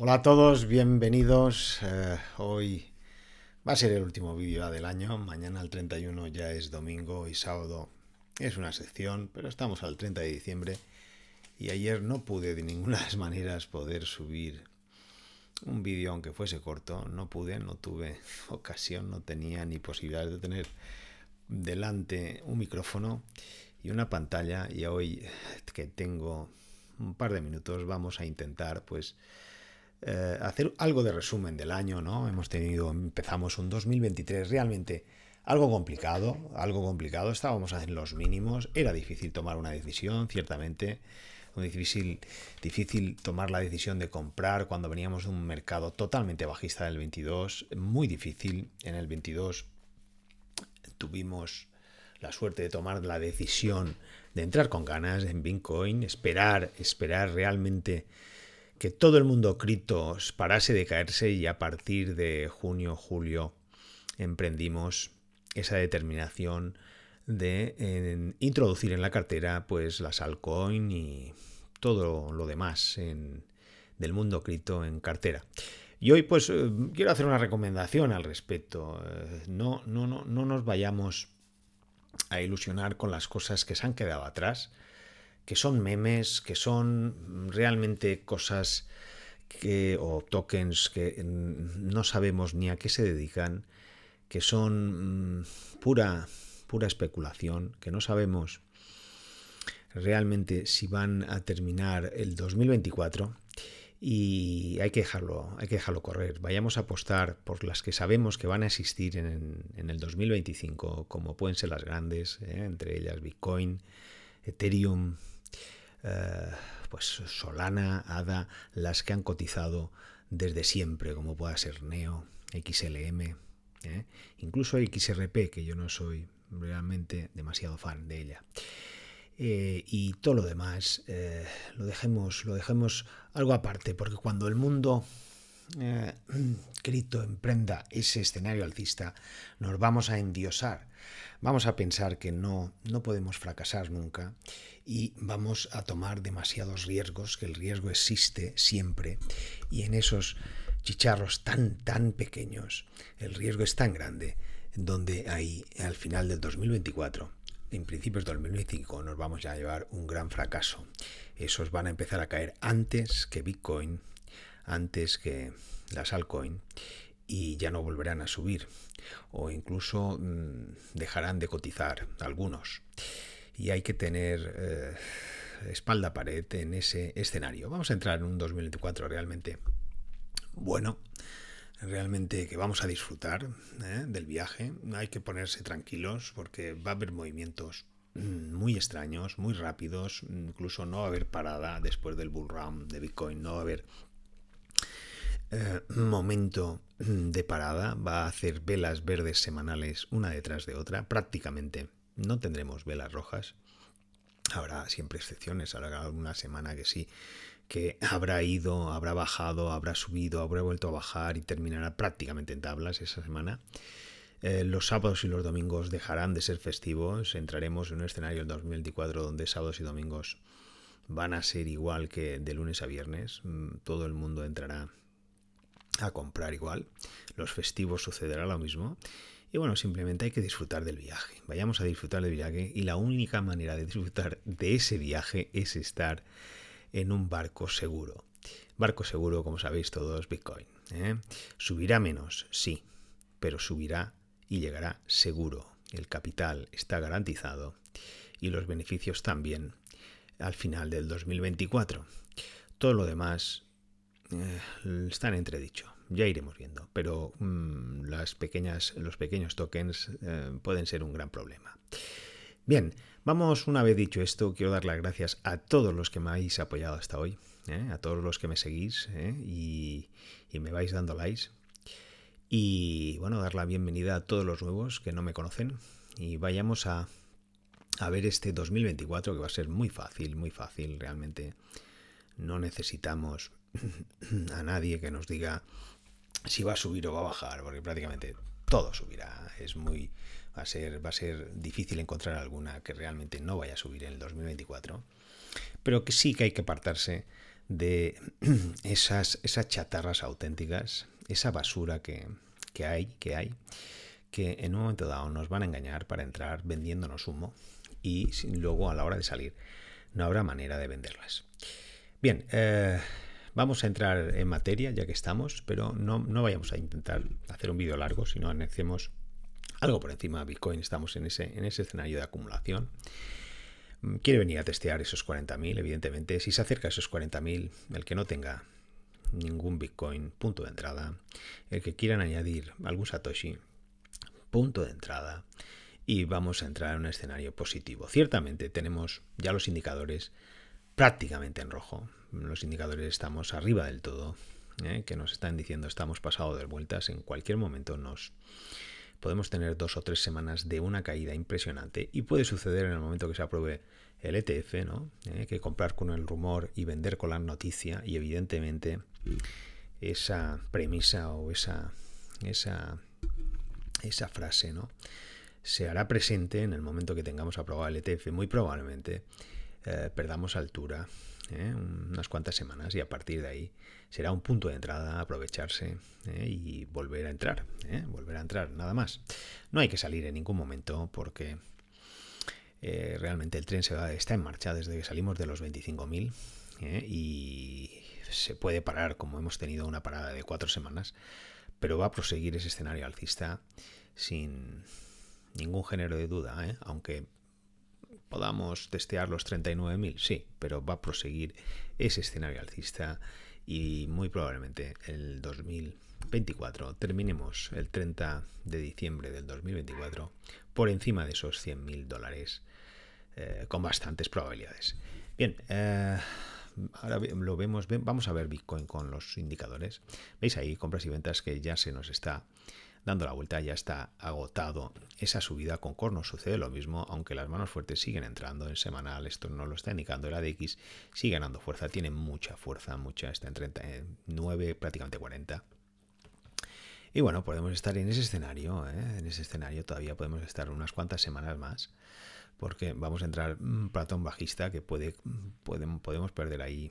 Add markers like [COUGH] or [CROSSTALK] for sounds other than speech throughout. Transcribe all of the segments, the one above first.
Hola a todos, bienvenidos. Eh, hoy va a ser el último vídeo del año. Mañana el 31 ya es domingo y sábado es una sección, pero estamos al 30 de diciembre y ayer no pude de ninguna [LAUGHS] de las maneras poder subir un vídeo, aunque fuese corto. No pude, no tuve [LAUGHS] ocasión, no tenía ni posibilidades de tener delante un micrófono y una pantalla y hoy que tengo un par de minutos vamos a intentar pues eh, hacer algo de resumen del año, ¿no? Hemos tenido, empezamos un 2023 realmente algo complicado, algo complicado, estábamos en los mínimos, era difícil tomar una decisión, ciertamente, difícil, difícil tomar la decisión de comprar cuando veníamos de un mercado totalmente bajista del 22, muy difícil, en el 22 tuvimos la suerte de tomar la decisión de entrar con ganas en Bitcoin, esperar, esperar realmente que todo el mundo cripto parase de caerse y a partir de junio, julio emprendimos esa determinación de introducir en la cartera pues las altcoin y todo lo demás del mundo cripto en cartera. Y hoy pues eh, quiero hacer una recomendación al respecto. Eh, no, no, no, no nos vayamos a ilusionar con las cosas que se han quedado atrás que son memes, que son realmente cosas que, o tokens que no sabemos ni a qué se dedican, que son mm, pura, pura especulación, que no sabemos realmente si van a terminar el 2024 y hay que dejarlo, hay que dejarlo correr. Vayamos a apostar por las que sabemos que van a existir en, el 2025, como pueden ser las grandes, ¿eh? entre ellas Bitcoin, Ethereum, eh, pues Solana, ADA, las que han cotizado desde siempre, como pueda ser Neo, XLM, ¿eh? incluso XRP, que yo no soy realmente demasiado fan de ella. Eh, y todo lo demás lo dejemos lo dejemos algo aparte porque cuando el mundo [CLEARS THROAT] cripto emprenda ese escenario alcista nos vamos a endiosar Vamos a pensar que no, no podemos fracasar nunca y vamos a tomar demasiados riesgos, que el riesgo existe siempre y en esos chicharros tan, tan pequeños, el riesgo es tan grande, donde ahí al final del 2024 en principios del 2025 nos vamos a llevar un gran fracaso. Esos van a empezar a caer antes que Bitcoin, antes que las altcoins y ya no volverán a subir o incluso mm, dejarán de cotizar algunos. Y hay que tener eh, espalda pared en ese escenario. Vamos a entrar en un 2024 realmente bueno, realmente que vamos a disfrutar ¿eh? del viaje. Hay que ponerse tranquilos porque va a haber movimientos mm, muy extraños, muy rápidos, incluso no va a haber parada después del bull run de Bitcoin, no va a haber eh, momento de parada, va a hacer velas verdes semanales una detrás de otra, prácticamente no tendremos velas rojas. Habrá siempre excepciones, habrá alguna semana que sí, que habrá ido, habrá bajado, habrá subido, habrá vuelto a bajar y terminará prácticamente en tablas esa semana. Eh, los sábados y los domingos dejarán de ser festivos, entraremos en un escenario en 2024 donde sábados y domingos van a ser igual que de lunes a viernes, mm, todo el mundo entrará a comprar igual. Los festivos sucederá lo mismo. Y bueno, simplemente hay que disfrutar del viaje. Vayamos a disfrutar del viaje y la única manera de disfrutar de ese viaje es estar en un barco seguro. Barco seguro, como sabéis todos, Bitcoin. ¿eh? Subirá menos, sí, pero subirá y llegará seguro. El capital está garantizado y los beneficios también al final del 2024. Todo lo demás eh, están entredicho. Ya iremos viendo, pero mm, las pequeñas, los pequeños tokens eh, pueden ser un gran problema. Bien, vamos una vez dicho esto, quiero dar las gracias a todos los que me habéis apoyado hasta hoy, eh, a todos los que me seguís y, me vais dando likes. Y bueno, dar la bienvenida a todos los nuevos que no me conocen y vayamos a a ver este 2024 que va a ser muy fácil, muy fácil realmente. No necesitamos [CLEARS THROAT] a nadie que nos diga si va a subir o va a bajar, porque prácticamente todo subirá. Es muy va a ser va a ser difícil encontrar alguna que realmente no vaya a subir en el 2024, pero que sí que hay que apartarse de [CLEARS THROAT] esas esas chatarras auténticas, esa basura que, hay, que hay, que en un momento dado nos van a engañar para entrar vendiéndonos humo y luego a la hora de salir no habrá manera de venderlas. Bien, eh, Vamos a entrar en materia ya que estamos, pero no, no vayamos a intentar hacer un vídeo largo, sino anexemos algo por encima de Bitcoin. Estamos en ese, en ese escenario de acumulación. Mm, quiere venir a testear esos 40.000, evidentemente. Si se acerca a esos 40.000, el que no tenga ningún Bitcoin, punto de entrada. El que quieran añadir algún Satoshi, punto de entrada. Y vamos a entrar en un escenario positivo. Ciertamente tenemos ya los indicadores prácticamente en rojo los indicadores estamos arriba del todo, ¿eh? que nos están diciendo estamos pasado de vueltas, en cualquier momento nos podemos tener dos o tres semanas de una caída impresionante y puede suceder en el momento que se apruebe el ETF, ¿no? ¿Eh? que comprar con el rumor y vender con la noticia y evidentemente esa premisa o esa, esa, esa frase ¿no? se hará presente en el momento que tengamos aprobado el ETF, muy probablemente eh, perdamos altura eh, unas cuantas semanas y a partir de ahí será un punto de entrada aprovecharse eh, y volver a entrar, volver a entrar, nada más. No hay que salir en ningún momento porque realmente el tren se va, está en marcha desde que salimos de los 25.000 y se puede parar como hemos tenido una parada de cuatro semanas, pero va a proseguir ese escenario alcista sin ningún género de duda, aunque podamos testear los 39.000, sí, pero va a proseguir ese escenario alcista y muy probablemente el 2024 terminemos el 30 de diciembre del 2024 por encima de esos 100.000 dólares eh, con bastantes probabilidades. Bien, eh, ahora lo vemos, vamos a ver Bitcoin con los indicadores. Veis ahí compras y ventas que ya se nos está Dando la vuelta ya está agotado esa subida con cornos Sucede lo mismo, aunque las manos fuertes siguen entrando en semanal. Esto no lo está indicando el ADX. Sigue ganando fuerza, tiene mucha fuerza, mucha. Está en 39, prácticamente 40. Y bueno, podemos estar en ese escenario, ¿eh? en ese escenario todavía podemos estar unas cuantas semanas más, porque vamos a entrar un patrón bajista que puede, podemos perder ahí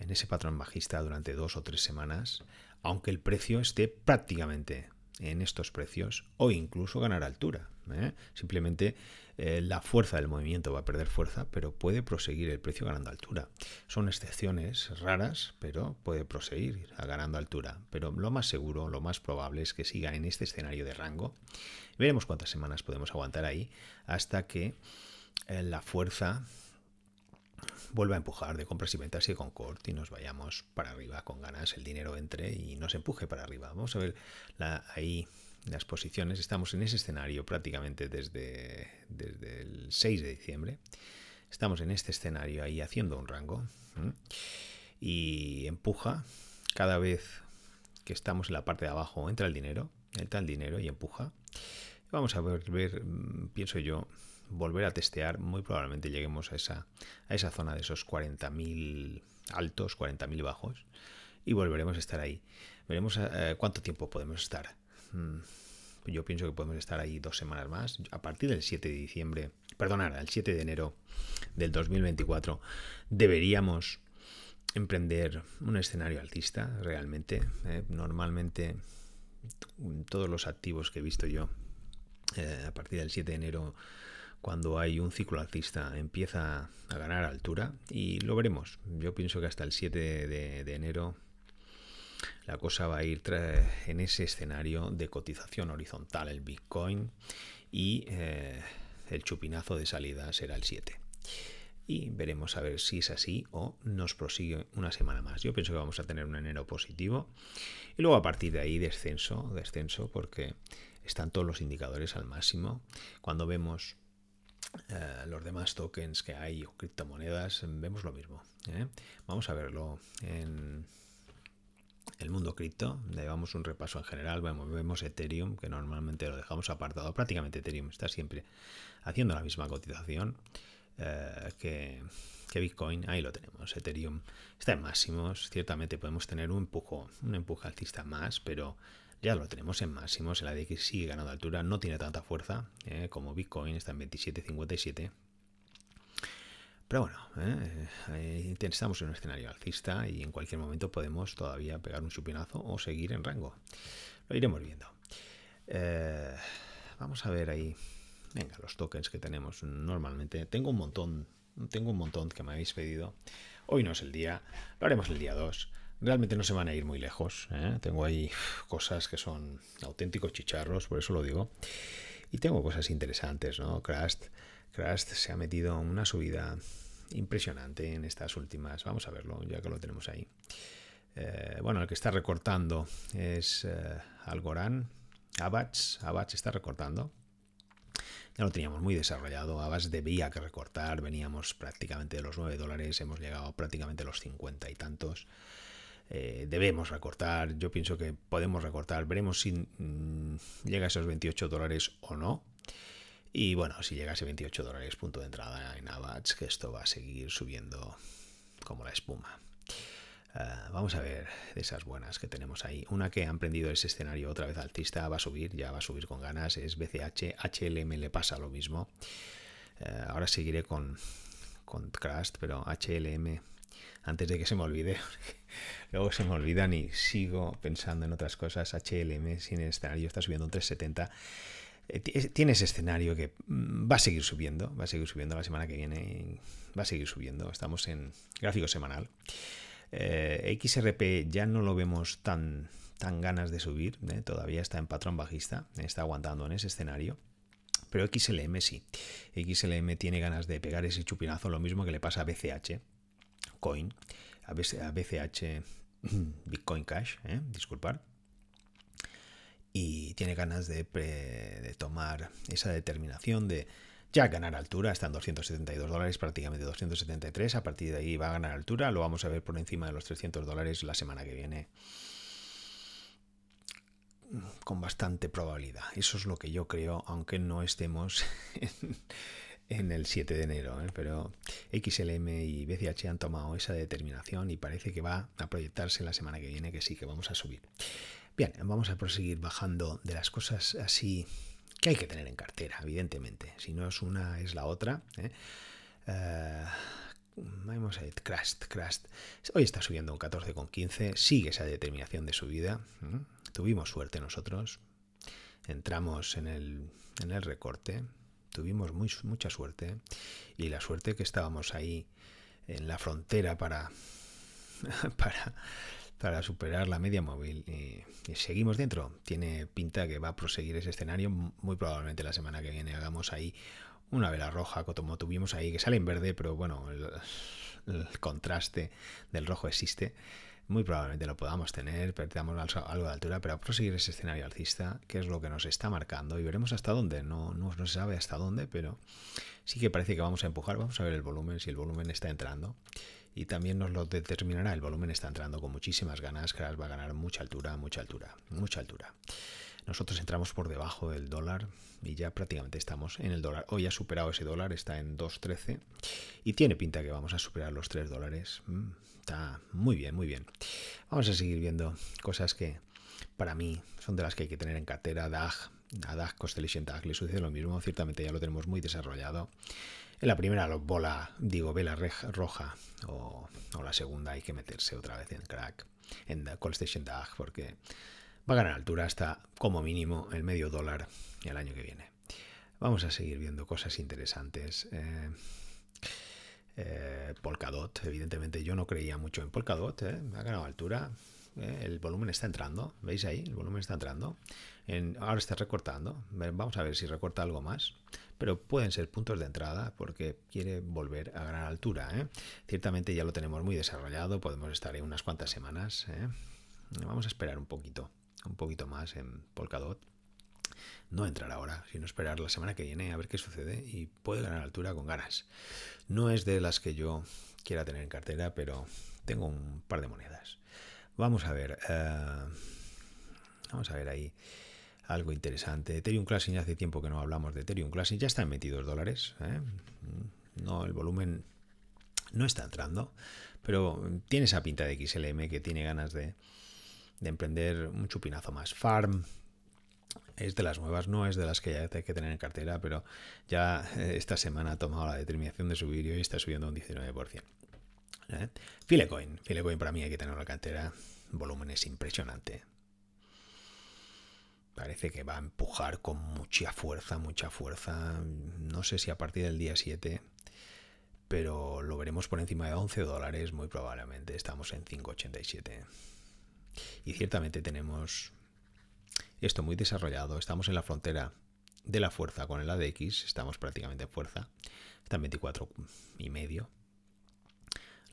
en ese patrón bajista durante dos o tres semanas aunque el precio esté prácticamente en estos precios o incluso ganar altura. ¿eh? Simplemente eh, la fuerza del movimiento va a perder fuerza, pero puede proseguir el precio ganando altura. Son excepciones raras, pero puede proseguir ganando altura. Pero lo más seguro, lo más probable es que siga en este escenario de rango. Veremos cuántas semanas podemos aguantar ahí hasta que eh, la fuerza vuelva a empujar de compras y ventas y con Cort y nos vayamos para arriba con ganas, el dinero entre y nos empuje para arriba. Vamos a ver la, ahí las posiciones. Estamos en ese escenario prácticamente desde, desde el 6 de diciembre. Estamos en este escenario ahí haciendo un rango y empuja cada vez que estamos en la parte de abajo entra el dinero, entra el dinero y empuja. Vamos a ver mm, pienso yo, volver a testear, muy probablemente lleguemos a esa, a esa zona de esos 40.000 altos, 40.000 bajos, y volveremos a estar ahí. Veremos eh, cuánto tiempo podemos estar. Mm, yo pienso que podemos estar ahí dos semanas más. A partir del 7 de diciembre, perdonar, el 7 de enero del 2024, deberíamos emprender un escenario altista realmente. Eh, normalmente todos los activos que he visto yo eh, a partir del 7 de enero cuando hay un ciclo alcista empieza a ganar altura y lo veremos. Yo pienso que hasta el 7 de, enero la cosa va a ir en ese escenario de cotización horizontal el Bitcoin y eh, el chupinazo de salida será el 7. Y veremos a ver si es así o nos prosigue una semana más. Yo pienso que vamos a tener un enero positivo y luego a partir de ahí descenso, descenso porque están todos los indicadores al máximo. Cuando vemos eh, los demás tokens que hay o criptomonedas, mm, vemos lo mismo. ¿eh? Vamos a verlo en el mundo cripto. Le damos un repaso en general. vemos Ethereum, que normalmente lo dejamos apartado. Prácticamente Ethereum está siempre haciendo la misma cotización eh, que, Bitcoin. Ahí lo tenemos. Ethereum está en máximos. Ciertamente podemos tener un empuje, un empuje alcista más, pero ya lo tenemos en máximos, el ADX sigue ganando altura, no tiene tanta fuerza eh, como Bitcoin, está en 27.57. Pero bueno, eh, eh, estamos en un escenario alcista y en cualquier momento podemos todavía pegar un chupinazo o seguir en rango. Lo iremos viendo. vamos a ver ahí. Venga, los tokens que tenemos normalmente. Tengo un montón, tengo un montón que me habéis pedido. Hoy no es el día, lo haremos el día 2 realmente no se van a ir muy lejos. ¿eh? Tengo ahí cosas que son auténticos chicharros, por eso lo digo. Y tengo cosas interesantes, ¿no? Crash, se ha metido en una subida impresionante en estas últimas. Vamos a verlo, ya que lo tenemos ahí. Eh, bueno, el que está recortando es eh, Algorand. Abats, está recortando. Ya lo teníamos muy desarrollado. Abats debía que recortar. Veníamos prácticamente de los 9 dólares. Hemos llegado prácticamente a los 50 y tantos. Eh, debemos recortar, yo pienso que podemos recortar, veremos si mm, llega a esos 28 dólares o no. Y bueno, si llega llegase 28 dólares punto de entrada en Avats, que esto va a seguir subiendo como la espuma. Ah, vamos a ver de esas buenas que tenemos ahí. Una que han prendido ese escenario otra vez altista, va a subir, ya va a subir con ganas, es BCH, HLM le pasa lo mismo. Eh, ahora seguiré con, con Crust, pero HLM antes de que se me olvide. [LAUGHS] Luego se me olvidan y sigo pensando en otras cosas. HLM sin escenario está subiendo un 370 eh, Tiene ese escenario que mm, va a seguir subiendo, va a seguir subiendo la semana que viene, va a seguir subiendo. Estamos en gráfico semanal. Eh, XRP ya no lo vemos tan, tan ganas de subir, ¿eh? todavía está en patrón bajista, está aguantando en ese escenario. Pero XLM sí. XLM tiene ganas de pegar ese chupinazo, lo mismo que le pasa a BCH. Bitcoin, a BCH, [CLEARS THROAT] Bitcoin Cash, ¿eh? disculpar, y tiene ganas de, tomar esa determinación de ya ganar altura, Están 272 dólares, prácticamente 273, a partir de ahí va a ganar altura, lo vamos a ver por encima de los 300 dólares la semana que viene con bastante probabilidad. Eso es lo que yo creo, aunque no estemos [LAUGHS] en, en el 7 de enero, ¿eh? pero XLM y BCH han tomado esa determinación y parece que va a proyectarse la semana que viene que sí, que vamos a subir. Bien, vamos a proseguir bajando de las cosas así que hay que tener en cartera, evidentemente. Si no es una, es la otra. ¿eh? Eh, vamos a ver, Crust, Crust. Hoy está subiendo un 14,15, sigue esa determinación de subida. Tuvimos suerte nosotros. Entramos en el, en el recorte, tuvimos mucha suerte ¿eh? y la suerte que estábamos ahí en la frontera para, [LAUGHS] para, superar la media móvil y, seguimos dentro. Tiene pinta que va a proseguir ese escenario. Muy probablemente la semana que viene hagamos ahí una vela roja como tuvimos ahí, que sale en verde, pero bueno, el contraste del rojo existe muy probablemente lo podamos tener, perdamos algo de altura, pero a proseguir ese escenario alcista, que es lo que nos está marcando, y veremos hasta dónde, no, no, se sabe hasta dónde, pero sí que parece que vamos a empujar, vamos a ver el volumen, si el volumen está entrando, y también nos lo determinará, el volumen está entrando con muchísimas ganas, Crash va a ganar mucha altura, mucha altura, mucha altura. Nosotros entramos por debajo del dólar y ya prácticamente estamos en el dólar. Hoy ha superado ese dólar, está en 2.13 y tiene pinta que vamos a superar los 3 dólares. Mm. Está muy bien, muy bien. Vamos a seguir viendo cosas que para mí son de las que hay que tener en cartera. DAG, a DAG Constellation DAG le sucede lo mismo. Ciertamente ya lo tenemos muy desarrollado. En la primera bola, digo, vela roja. O, la segunda hay que meterse otra vez en crack. En Constellation DAG porque va a ganar altura hasta como mínimo el medio dólar el año que viene. Vamos a seguir viendo cosas interesantes. Eh, eh, Polkadot, evidentemente yo no creía mucho en Polkadot, ¿eh? me ha ganado altura. ¿eh? El volumen está entrando, ¿veis ahí? El volumen está entrando. En, ahora está recortando. Vamos a ver si recorta algo más. Pero pueden ser puntos de entrada porque quiere volver a gran altura. Ciertamente ya lo tenemos muy desarrollado. Podemos estar ahí unas cuantas semanas. Vamos a esperar un poquito, un poquito más en Polkadot no entrar ahora, sino esperar la semana que viene a ver qué sucede y puede ganar altura con ganas. No es de las que yo quiera tener en cartera, pero tengo un par de monedas. Vamos a ver. Eh, vamos a ver ahí algo interesante. Ethereum Classic, hace tiempo que no hablamos de Ethereum Classic, ya está en 22 dólares. ¿eh? No, el volumen no está entrando, pero tiene esa pinta de XLM que tiene ganas de, de emprender un chupinazo más. Farm, es de las nuevas, no es de las que ya hay que tener en cartera, pero ya eh, esta semana ha tomado la determinación de subir y hoy está subiendo un 19%. ¿Eh? Filecoin, Filecoin para mí hay que tener la cartera, volumen es impresionante. Parece que va a empujar con mucha fuerza, mucha fuerza. No sé si a partir del día 7, pero lo veremos por encima de 11 dólares, muy probablemente. Estamos en 5,87. Y ciertamente tenemos esto muy desarrollado, estamos en la frontera de la fuerza con el ADX, estamos prácticamente en fuerza, están 24 y medio.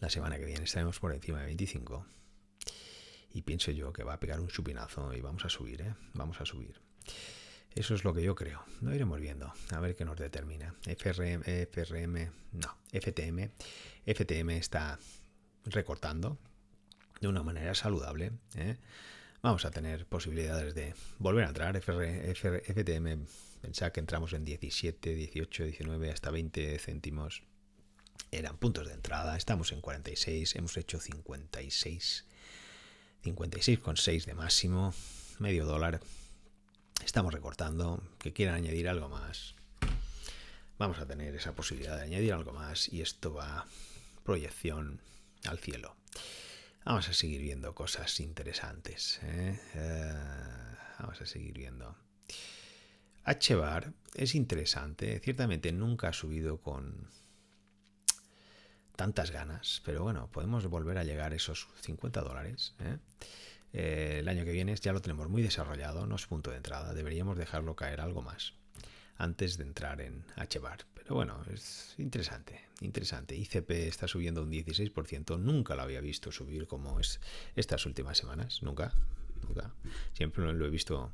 La semana que viene estaremos por encima de 25. Y pienso yo que va a pegar un chupinazo y vamos a subir, ¿eh? Vamos a subir. Eso es lo que yo creo. no iremos viendo. A ver qué nos determina. FRM, FRM, no, FTM. FTM está recortando de una manera saludable. ¿eh? vamos a tener posibilidades de volver a entrar. FTM, pensad que entramos en 17, 18, 19, hasta 20 céntimos. Eran puntos de entrada, estamos en 46, hemos hecho 56, 56,6 de máximo, medio dólar. Estamos recortando, que quieran añadir algo más. Vamos a tener esa posibilidad de añadir algo más y esto va proyección al cielo. Vamos a seguir viendo cosas interesantes. ¿eh? Eh, vamos a seguir viendo. Hbar es interesante. Ciertamente nunca ha subido con tantas ganas, pero bueno, podemos volver a llegar a esos 50 dólares. ¿eh? el año que viene ya lo tenemos muy desarrollado, no es punto de entrada. Deberíamos dejarlo caer algo más antes de entrar en Hbar bueno, es interesante, interesante. ICP está subiendo un 16%. Nunca lo había visto subir como es estas últimas semanas. Nunca, nunca. Siempre lo he visto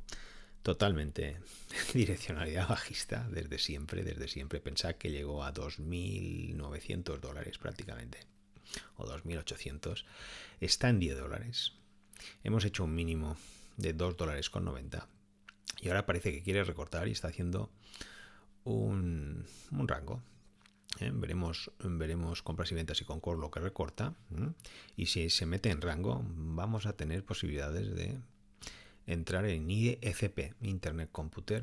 totalmente [LAUGHS] direccionalidad bajista desde siempre, desde siempre. Pensad que llegó a 2.900 dólares prácticamente, o 2.800. Está en 10 dólares. Hemos hecho un mínimo de 2 dólares con 90. Y ahora parece que quiere recortar y está haciendo un, rango. ¿eh? Veremos, veremos compras y ventas y Concord lo que recorta. Y si se mete en rango, vamos a tener posibilidades de entrar en IDFP, Internet Computer.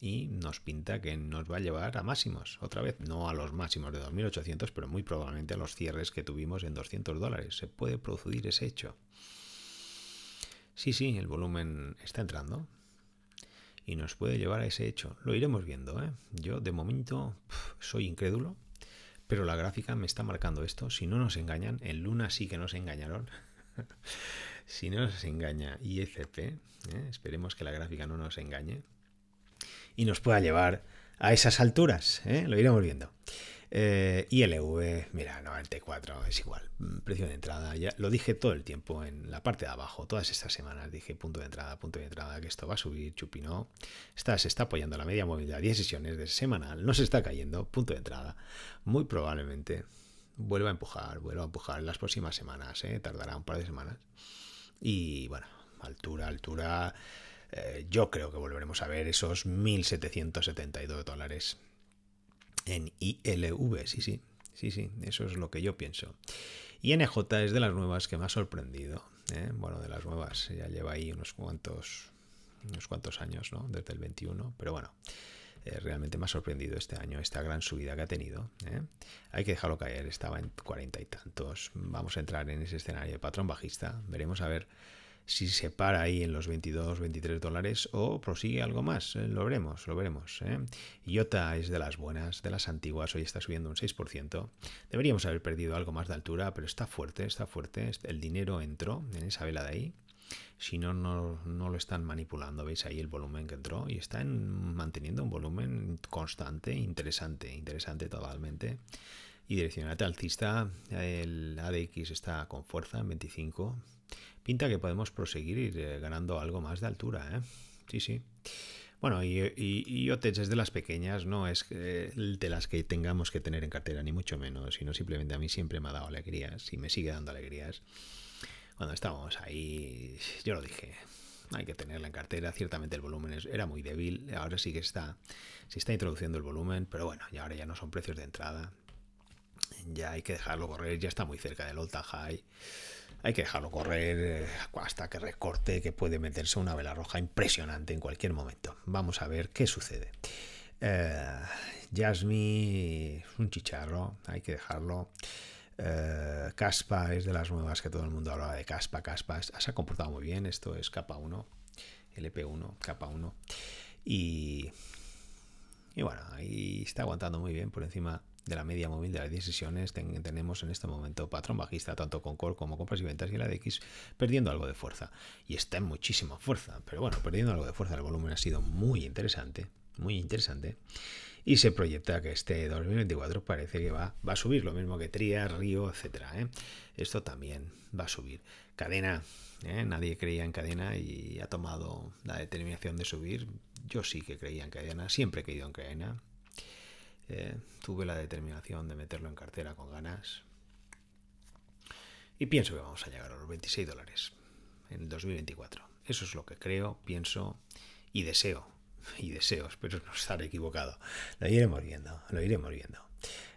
y nos pinta que nos va a llevar a máximos, otra vez, no a los máximos de 2.800, pero muy probablemente a los cierres que tuvimos en 200 dólares. Se puede producir ese hecho. Sí, sí, el volumen está entrando y nos puede llevar a ese hecho. Lo iremos viendo. ¿eh? Yo de momento soy incrédulo, pero la gráfica me está marcando esto. Si no nos engañan, en Luna sí que nos engañaron. [LAUGHS] si no nos engaña IFP, ¿eh? esperemos que la gráfica no nos engañe y nos pueda llevar a esas alturas. ¿eh? Lo iremos viendo. Eh, EV, mira, T4 es igual, mm, precio de entrada. Ya lo dije todo el tiempo en la parte de abajo, todas estas semanas dije punto de entrada, punto de entrada, que esto va a subir, chupino. Está, se está apoyando la media movilidad, 10 sesiones de semanal, no se está cayendo, punto de entrada. Muy probablemente vuelva a empujar, vuelva a empujar en las próximas semanas, eh, tardará un par de semanas. Y bueno, altura, altura. Eh, yo creo que volveremos a ver esos 1.772 dólares en ILV, sí, sí, sí, sí, eso es lo que yo pienso. Y NJ es de las nuevas que me ha sorprendido. ¿eh? Bueno, de las nuevas, ya lleva ahí unos cuantos, unos cuantos años, ¿no? Desde el 21, pero bueno. Eh, realmente me ha sorprendido este año esta gran subida que ha tenido. ¿eh? Hay que dejarlo caer, estaba en cuarenta y tantos. Vamos a entrar en ese escenario de patrón bajista. Veremos a ver si se para ahí en los 22, 23 dólares o prosigue algo más. Eh, lo veremos, lo veremos. Eh. IOTA es de las buenas, de las antiguas, hoy está subiendo un 6%. Deberíamos haber perdido algo más de altura, pero está fuerte, está fuerte. Este, el dinero entró en esa vela de ahí. Si no, no, lo están manipulando. Veis ahí el volumen que entró y están manteniendo un volumen constante, interesante, interesante totalmente y direccionate alcista. El ADX está con fuerza en 25. Pinta que podemos proseguir eh, ganando algo más de altura, ¿eh? Sí, sí. Bueno, y, y, es de las pequeñas, no es eh, de las que tengamos que tener en cartera, ni mucho menos, sino simplemente a mí siempre me ha dado alegrías y me sigue dando alegrías. Cuando estábamos ahí, yo lo dije, hay que tenerla en cartera. Ciertamente el volumen era muy débil, ahora sí que está, se está introduciendo el volumen, pero bueno, ya ahora ya no son precios de entrada. Ya hay que dejarlo correr, ya está muy cerca del all-time high hay que dejarlo correr eh, hasta que recorte, que puede meterse una vela roja impresionante en cualquier momento. Vamos a ver qué sucede. Eh, Jasmine es un chicharro, hay que dejarlo. Eh, Caspa es de las nuevas que todo el mundo habla de Caspa. Caspa se ha comportado muy bien. Esto es capa 1, LP1, capa 1. Y, y bueno, ahí está aguantando muy bien por encima de la media móvil de las 10 sesiones tenemos en este momento patrón bajista tanto con core como compras y ventas y la X perdiendo algo de fuerza y está en muchísima fuerza pero bueno perdiendo algo de fuerza el volumen ha sido muy interesante muy interesante y se proyecta que este 2024 parece que va, va a subir lo mismo que Tria, Río, etcétera ¿eh? esto también va a subir cadena ¿eh? nadie creía en cadena y ha tomado la determinación de subir yo sí que creía en cadena siempre he creído en cadena eh, tuve la determinación de meterlo en cartera con ganas. Y pienso que vamos a llegar a los 26 dólares en 2024. Eso es lo que creo, pienso y deseo. Y deseo, espero no estar equivocado. Lo iremos viendo, lo iremos viendo.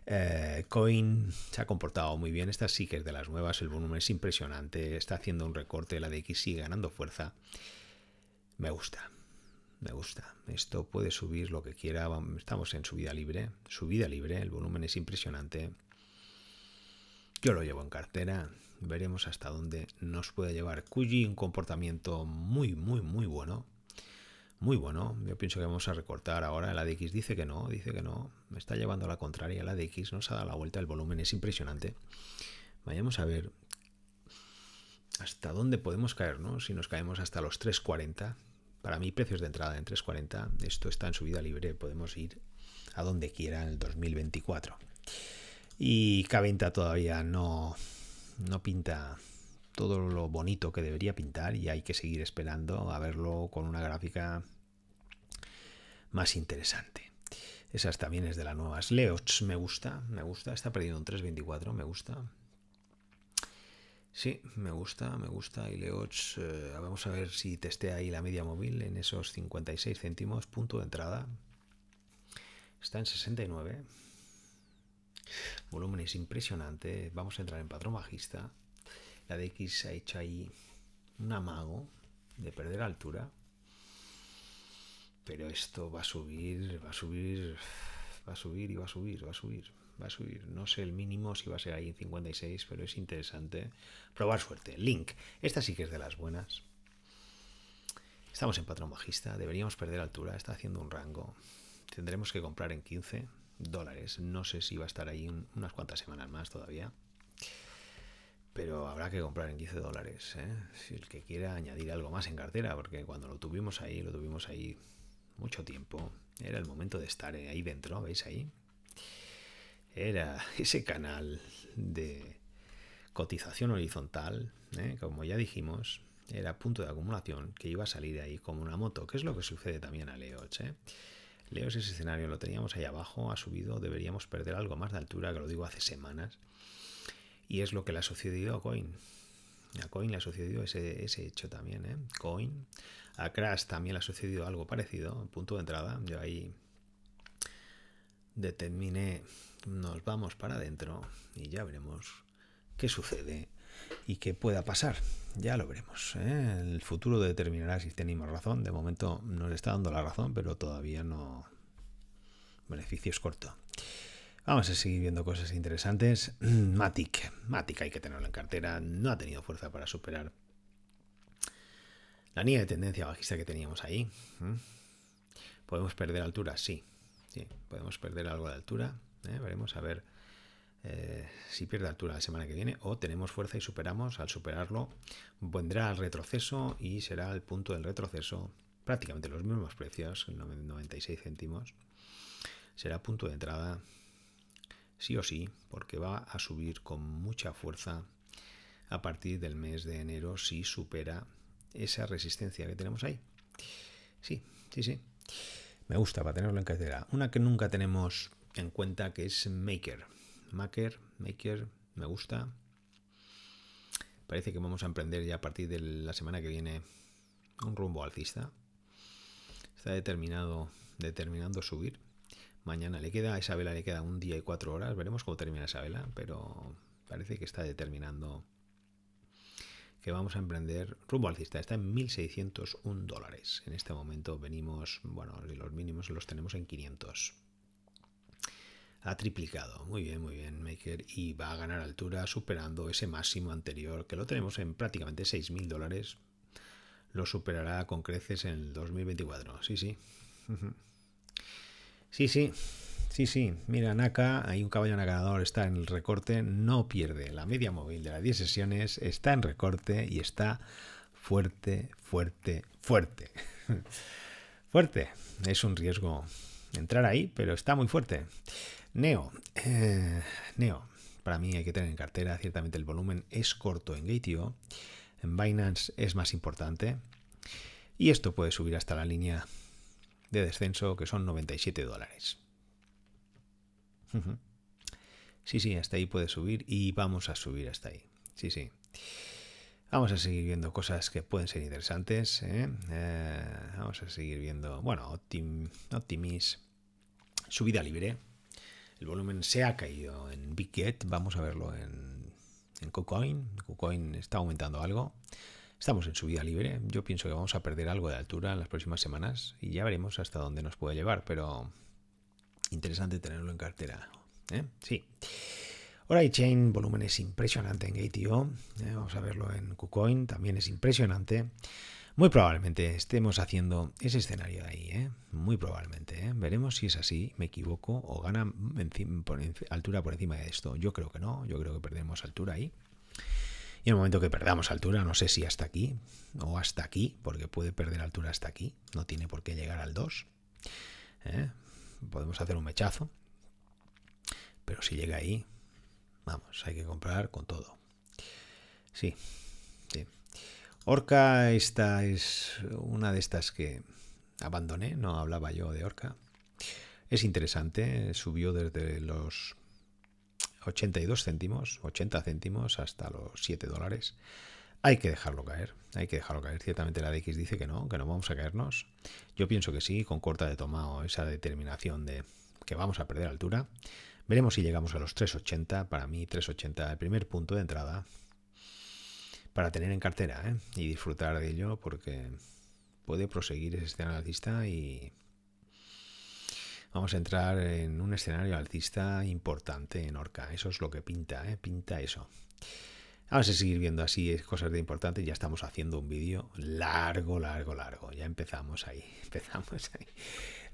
Eh, Coin se ha comportado muy bien. Esta sí que es de las nuevas. El volumen es impresionante. Está haciendo un recorte. La de sigue ganando fuerza. Me gusta me gusta. Esto puede subir lo que quiera. Estamos en subida libre. Subida libre, el volumen es impresionante. Yo lo llevo en cartera. Veremos hasta dónde nos puede llevar. Cuyi, un comportamiento muy, muy, muy bueno. Muy bueno. Yo pienso que vamos a recortar ahora. La X dice que no, dice que no. Me está llevando a la contraria. La X nos ha dado la vuelta. El volumen es impresionante. Vayamos a ver hasta dónde podemos caer, ¿no? Si nos caemos hasta los 340 para mí, precios de entrada en 3.40, esto está en subida libre, podemos ir a donde quiera en el 2024. Y k todavía no, no pinta todo lo bonito que debería pintar y hay que seguir esperando a verlo con una gráfica más interesante. Esas también es de las nuevas. Leots me gusta, me gusta, está perdiendo un 3.24, me gusta. Sí, me gusta, me gusta. Y eh, vamos a ver si testea ahí la media móvil en esos 56 céntimos, punto de entrada. Está en 69. Volumen es impresionante. Vamos a entrar en patrón bajista. La de X ha hecho ahí un amago de perder altura. Pero esto va a subir, va a subir, va a subir y va a subir, va a subir va a subir, no sé el mínimo si va a ser ahí en 56, pero es interesante probar suerte. Link, esta sí que es de las buenas. Estamos en patrón bajista, deberíamos perder altura, está haciendo un rango. Tendremos que comprar en 15 dólares, no sé si va a estar ahí unas cuantas semanas más todavía. Pero habrá que comprar en 15 dólares, ¿eh? si el que quiera añadir algo más en cartera, porque cuando lo tuvimos ahí, lo tuvimos ahí mucho tiempo. Era el momento de estar eh, ahí dentro, ¿veis ahí? era [LAUGHS] ese canal de cotización horizontal, ¿eh? como ya dijimos, era punto de acumulación que iba a salir ahí como una moto, que es lo que sucede también a Leos. ¿eh? Leos ese escenario lo teníamos ahí abajo, ha subido, deberíamos perder algo más de altura, que lo digo hace semanas, y es lo que le ha sucedido a Coin. A Coin le ha sucedido ese, hecho también, ¿eh? Coin. A Crash también le ha sucedido algo parecido, punto de entrada. Yo ahí determiné nos vamos para adentro y ya veremos qué sucede y qué pueda pasar. Ya lo veremos. ¿eh? El futuro determinará si tenemos razón. De momento nos está dando la razón, pero todavía no. beneficios es corto. Vamos a seguir viendo cosas interesantes. [CLEARS THROAT] Matic. Matic hay que tenerlo en cartera. No ha tenido fuerza para superar la línea de tendencia bajista que teníamos ahí. ¿Mm? ¿Podemos perder altura? Sí. sí. Podemos perder algo de altura. Eh, veremos a ver eh, si pierde altura la semana que viene o tenemos fuerza y superamos. Al superarlo vendrá al retroceso y será el punto del retroceso prácticamente los mismos precios, 96 céntimos. Será punto de entrada sí o sí porque va a subir con mucha fuerza a partir del mes de enero si supera esa resistencia que tenemos ahí. Sí, sí, sí. Me gusta para tenerlo en cartera. Una que nunca tenemos en cuenta que es Maker. Maker, Maker, me gusta. Parece que vamos a emprender ya a partir de la semana que viene un rumbo alcista. Está determinado, determinando subir. Mañana le queda, a esa vela le queda un día y cuatro horas. Veremos cómo termina esa vela, pero parece que está determinando que vamos a emprender rumbo alcista. Está en 1.601 dólares. En este momento venimos, bueno, los mínimos los tenemos en 500. Ha triplicado. Muy bien, muy bien, Maker. Y va a ganar altura superando ese máximo anterior, que lo tenemos en prácticamente 6.000 dólares. Lo superará con creces en el 2024. Sí, sí. Sí, sí. Sí, sí. Mira, Naka, hay un caballo ganador, está en el recorte, no pierde. La media móvil de las 10 sesiones está en recorte y está fuerte, fuerte, fuerte. [LAUGHS] fuerte. Es un riesgo entrar ahí, pero está muy fuerte. Neo, eh, Neo, para mí hay que tener en cartera, ciertamente el volumen es corto en Gateo. en Binance es más importante y esto puede subir hasta la línea de descenso que son 97 dólares. Sí, sí, hasta ahí puede subir y vamos a subir hasta ahí. Sí, sí. Vamos a seguir viendo cosas que pueden ser interesantes. ¿eh? Eh, vamos a seguir viendo, bueno, Optimis. Subida libre. El volumen se ha caído en Get, Vamos a verlo en, en KuCoin. KuCoin está aumentando algo. Estamos en subida libre. Yo pienso que vamos a perder algo de altura en las próximas semanas y ya veremos hasta dónde nos puede llevar, pero interesante tenerlo en cartera. ¿eh? Sí. hay Chain, volumen es impresionante en Gateo. ¿eh? Vamos a verlo en KuCoin, también es impresionante. Muy probablemente estemos haciendo ese escenario de ahí, ¿eh? muy probablemente. ¿eh? Veremos si es así, me equivoco o gana altura por encima de esto. Yo creo que no, yo creo que perdemos altura ahí. Y en el momento que perdamos altura, no sé si hasta aquí o hasta aquí, porque puede perder altura hasta aquí, no tiene por qué llegar al 2. ¿eh? Podemos hacer un mechazo, pero si llega ahí, vamos, hay que comprar con todo. Sí, Orca, esta es una de estas que abandoné, no hablaba yo de Orca. Es interesante, subió desde los 82 céntimos, 80 céntimos hasta los 7 dólares. Hay que dejarlo caer, hay que dejarlo caer. Ciertamente la DX dice que no, que no vamos a caernos. Yo pienso que sí, con corta de tomado esa determinación de que vamos a perder altura. Veremos si llegamos a los 3.80. Para mí 3.80 el primer punto de entrada para tener en cartera ¿eh? y disfrutar de ello porque puede proseguir ese escenario alcista y vamos a entrar en un escenario alcista importante en Orca. Eso es lo que pinta, ¿eh? pinta eso. Vamos a seguir viendo así cosas de importante. Ya estamos haciendo un vídeo largo, largo, largo. Ya empezamos ahí, [LAUGHS] empezamos ahí.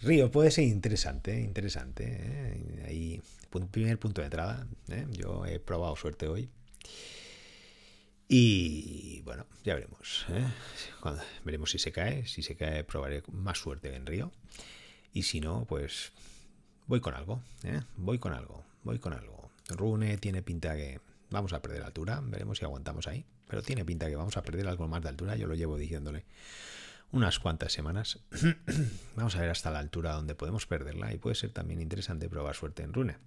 Río, puede ser interesante, interesante. ¿eh? Ahí, primer punto de entrada. Yo he probado suerte hoy. Y bueno, ya veremos. ¿eh? veremos si se cae. Si se cae, probaré más suerte en Río. Y si no, pues voy con algo. ¿eh? Voy con algo. Voy con algo. Rune tiene pinta que vamos a perder altura. Veremos si aguantamos ahí. Pero tiene pinta que vamos a perder algo más de altura. Yo lo llevo diciéndole unas cuantas semanas. [CLEARS THROAT] vamos a ver hasta la altura donde podemos perderla. Y puede ser también interesante probar suerte en Rune.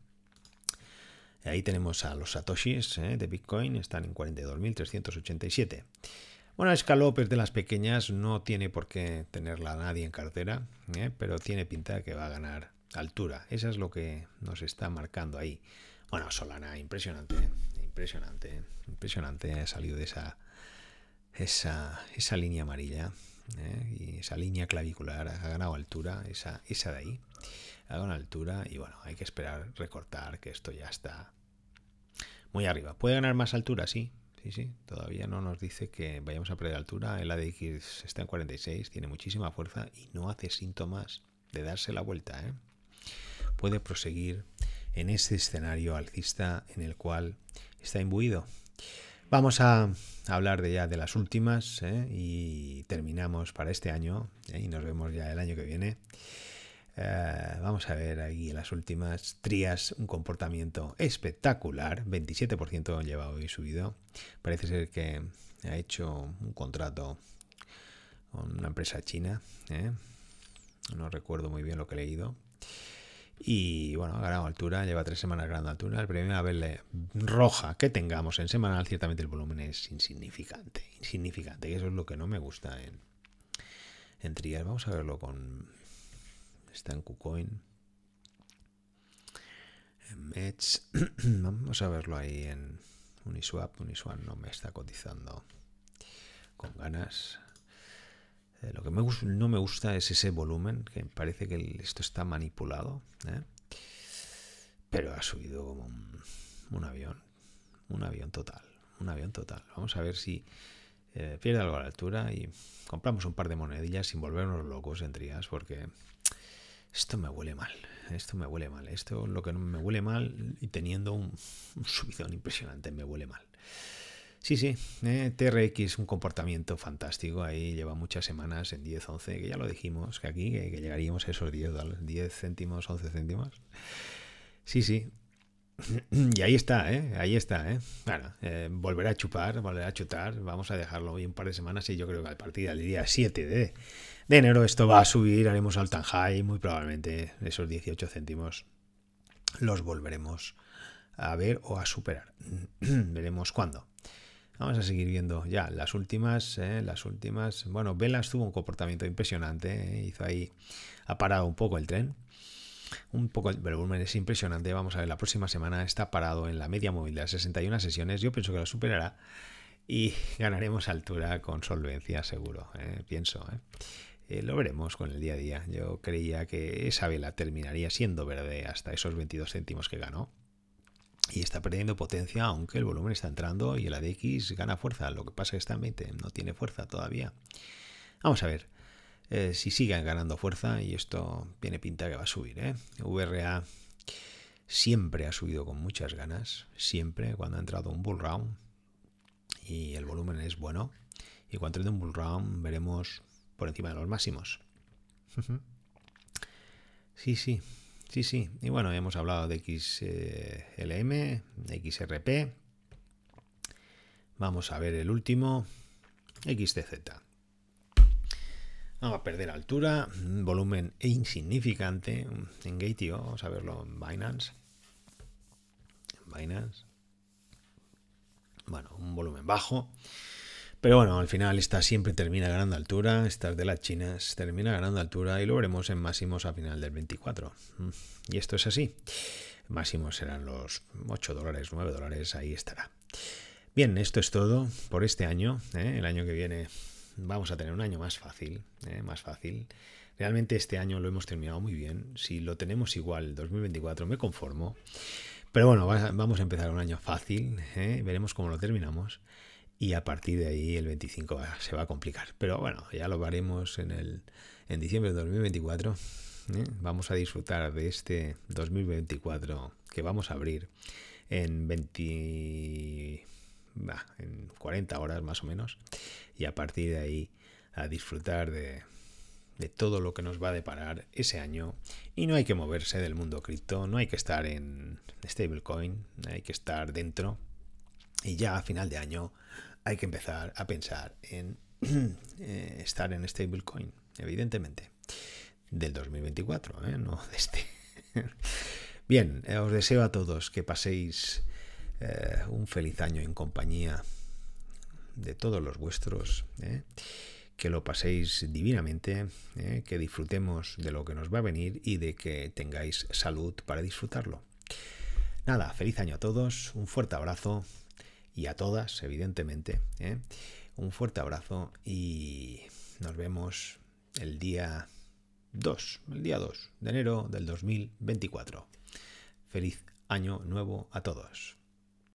Ahí tenemos a los satoshis eh, de Bitcoin, están en 42.387. Bueno, Escaló, de las pequeñas, no tiene por qué tenerla nadie en cartera, eh, pero tiene pinta que va a ganar altura. Eso es lo que nos está marcando ahí. Bueno, Solana, impresionante, eh, impresionante, impresionante. Ha salido de esa, esa, línea amarilla y esa línea clavicular. Ha ganado altura, esa, esa de ahí. Ha ganado altura y bueno, hay que esperar recortar que esto ya está muy arriba. Puede ganar más altura, sí. Sí, sí. Todavía no nos dice que vayamos a perder altura. El ADX está en 46, tiene muchísima fuerza y no hace síntomas de darse la vuelta. ¿eh? Puede proseguir en ese escenario alcista en el cual está imbuido. Vamos a hablar de ya de las últimas ¿eh? y terminamos para este año ¿eh? y nos vemos ya el año que viene. Eh, vamos a ver ahí en las últimas trías un comportamiento espectacular. 27% llevado y subido. Parece ser que ha hecho un contrato con una empresa china. ¿eh? No recuerdo muy bien lo que he leído. Y bueno, ha ganado altura, lleva tres semanas ganando altura. La primer vez roja que tengamos en semanal, ciertamente el volumen es insignificante. Insignificante, y eso es lo que no me gusta en, en trías. Vamos a verlo con está en KuCoin. En Mets, [CLEARS THROAT] vamos a verlo ahí en Uniswap. Uniswap no me está cotizando con ganas. Eh, lo que me, no me gusta es ese volumen, que parece que esto está manipulado, ¿eh? pero ha subido como un, avión, un avión total, un avión total. Vamos a ver si eh, pierde algo a la altura y compramos un par de monedillas sin volvernos locos en trías, porque esto me huele mal, esto me huele mal, esto lo que me huele mal y teniendo un, subidón impresionante, me huele mal. Sí, sí, eh, TRX, un comportamiento fantástico, ahí lleva muchas semanas en 10, 11, que ya lo dijimos, que aquí que, llegaríamos a esos 10, 10 céntimos, 11 céntimos. Sí, sí, [CLEARS THROAT] Y ahí está, ¿eh? Ahí está, ¿eh? eh a chupar, volver a chutar. Vamos a dejarlo hoy un par de semanas y yo creo que al partir del día 7 de, enero esto va a subir. Haremos al tan high, muy probablemente esos 18 céntimos los volveremos a ver o a superar. [CLEARS THROAT] Veremos cuándo. Vamos a seguir viendo ya las últimas, ¿eh? las últimas. Bueno, Velas tuvo un comportamiento impresionante, ¿eh? hizo ahí, ha parado un poco el tren un poco, el volumen es impresionante. Vamos a ver, la próxima semana está parado en la media móvil de las 61 sesiones. Yo pienso que lo superará y [LAUGHS] ganaremos altura con solvencia, seguro. ¿eh? Pienso. ¿eh? Eh, lo veremos con el día a día. Yo creía que esa vela terminaría siendo verde hasta esos 22 céntimos que ganó. Y está perdiendo potencia, aunque el volumen está entrando y el ADX gana fuerza. Lo que pasa es que esta en no tiene fuerza todavía. Vamos a ver. Eh, si siguen ganando fuerza, y esto tiene pinta que va a subir. ¿eh? VRA siempre ha subido con muchas ganas, siempre cuando ha entrado un bull round y el volumen es bueno. Y cuando entre un bull round veremos por encima de los máximos. sí, sí, sí, sí. Y bueno, hemos hablado de XLM, XRP. Vamos a ver el último, XTZ va a perder altura, volumen insignificante en Gate.io, vamos a verlo en Binance. Binance. Bueno, un volumen bajo. Pero bueno, al final esta siempre termina ganando altura, estas de las chinas termina ganando altura y lo veremos en máximos a final del 24. Mm, y esto es así. Máximos serán los 8 dólares, 9 dólares, ahí estará. Bien, esto es todo por este año. ¿eh? El año que viene vamos a tener un año más fácil, eh, más fácil. Realmente este año lo hemos terminado muy bien. Si lo tenemos igual 2024 me conformo. Pero bueno, vamos a empezar un año fácil. Eh, veremos cómo lo terminamos. Y a partir de ahí el 25 se va a complicar. Pero bueno, ya lo haremos en, el, en diciembre de 2024. Eh. Vamos a disfrutar de este 2024 que vamos a abrir en 20 en 40 horas más o menos. Y a partir de ahí a disfrutar de, todo lo que nos va a deparar ese año. Y no hay que moverse del mundo cripto, no hay que estar en stablecoin, hay que estar dentro. Y ya a final de año hay que empezar a pensar en [CLEARS THROAT] eh, estar en stablecoin, evidentemente. Del 2024, ¿eh? no de este. [LAUGHS] Bien, os deseo a todos que paséis eh, un feliz año en compañía de todos los vuestros, eh. que lo paséis divinamente, eh. que disfrutemos de lo que nos va a venir y de que tengáis salud para disfrutarlo. Nada, feliz año a todos, un fuerte abrazo y a todas, evidentemente. Un fuerte abrazo y nos vemos el día 2, el día 2 de enero del 2024. Feliz año nuevo a todos.